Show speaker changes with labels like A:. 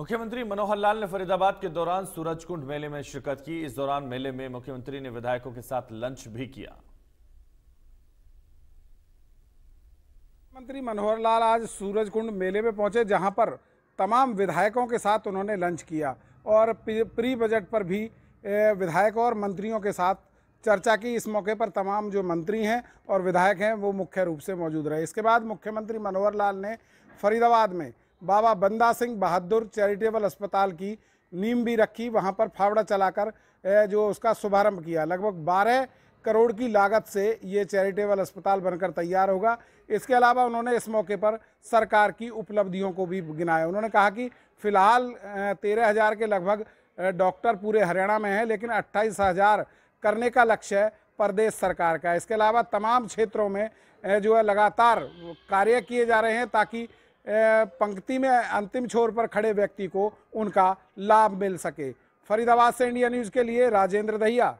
A: मुख्यमंत्री मनोहर लाल ने फरीदाबाद के दौरान सूरजकुंड मेले में शिरकत की इस दौरान मेले में मुख्यमंत्री ने विधायकों के साथ लंच भी किया
B: मुख्यमंत्री मनोहर लाल आज सूरजकुंड मेले में पहुंचे जहां पर तमाम विधायकों के साथ उन्होंने लंच किया और प्री बजट पर भी विधायकों और मंत्रियों के साथ चर्चा की इस मौके पर तमाम जो मंत्री हैं और विधायक हैं वो मुख्य रूप से मौजूद रहे इसके बाद मुख्यमंत्री मनोहर लाल ने फरीदाबाद में बाबा बंदा सिंह बहादुर चैरिटेबल अस्पताल की नीम भी रखी वहाँ पर फावड़ा चलाकर जो उसका शुभारंभ किया लगभग बारह करोड़ की लागत से ये चैरिटेबल अस्पताल बनकर तैयार होगा इसके अलावा उन्होंने इस मौके पर सरकार की उपलब्धियों को भी गिनाया उन्होंने कहा कि फिलहाल तेरह हज़ार के लगभग डॉक्टर पूरे हरियाणा में हैं लेकिन अट्ठाईस हज़ार करने का लक्ष्य है प्रदेश सरकार का इसके अलावा तमाम क्षेत्रों में जो है लगातार कार्य किए जा रहे हैं ताकि पंक्ति में अंतिम छोर पर खड़े व्यक्ति को उनका लाभ मिल सके फरीदाबाद से इंडिया न्यूज़ के लिए राजेंद्र दहिया